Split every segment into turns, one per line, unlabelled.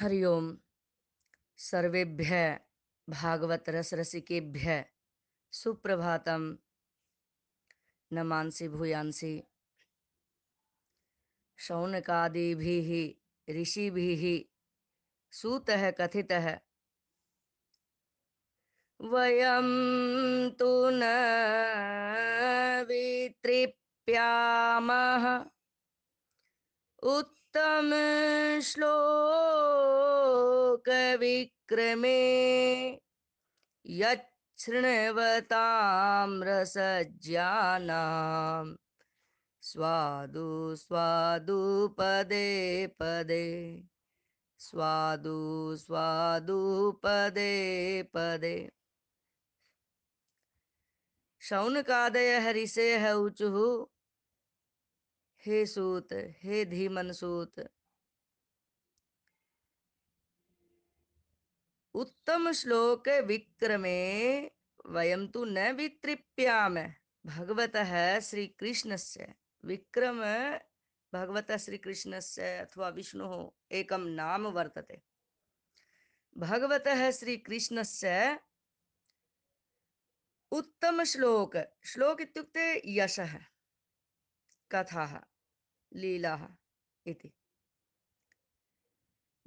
हरि ओम सर्वेभ्य भागवत रस रसिकेभ्य सुप्रभातम नमांसि भूयांसि शौनकादिभिः ऋषिभिः सूतः कथितः वयं तु न उत्तम श्लोक विक्रमे यच्छृण्वताम्रसज्ञानां स्वादु स्वादु पदे पदे स्वादु स्वादु पदे पदे शौनकादय हरिसे है हे सूत हे धीमन सूत उत्तम श्लोक विक्रमे वयम तो न वितृप्याम भगवत श्री कृष्ण से विक्रम भगवत श्री कृष्ण से अथवा विष्णु एकम नाम वर्तते भगवत श्री कृष्ण से उत्तम श्लोक श्लोक इत्युक्ते यश कथा लीला इति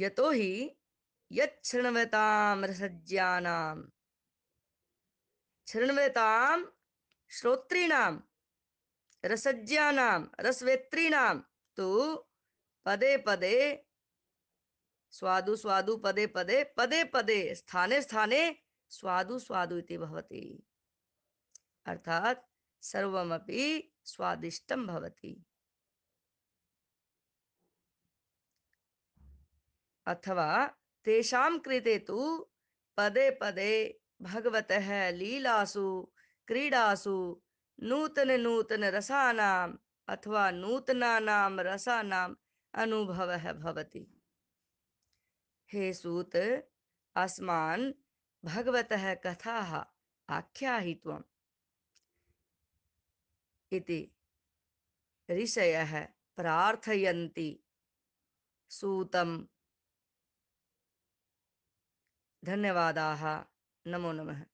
यतो ही यच्छृण्वतां रसज्ञानां शृण्वतां श्रोतॄणां रसज्ञानां रसवेत्रीणां तो पदे पदे स्वादु स्वादु पदे पदे पदे पदे स्थाने स्थाने स्वादु स्वादु इति भवति अर्थात सर्वमपि स्वादिष्टम भवति अथवा तेषां कृते तु पदे पदे भगवतः लीलासु क्रीडासु नूतननूतनरसानाम् अथवा नूतनानां रसानाम् अनुभवः भवति हे सूत अस्मान् भगवतः कथाः आख्यायित्वम् इति ऋषयः प्रार्थयन्ति सूतं धन्यवादाः नमो नमः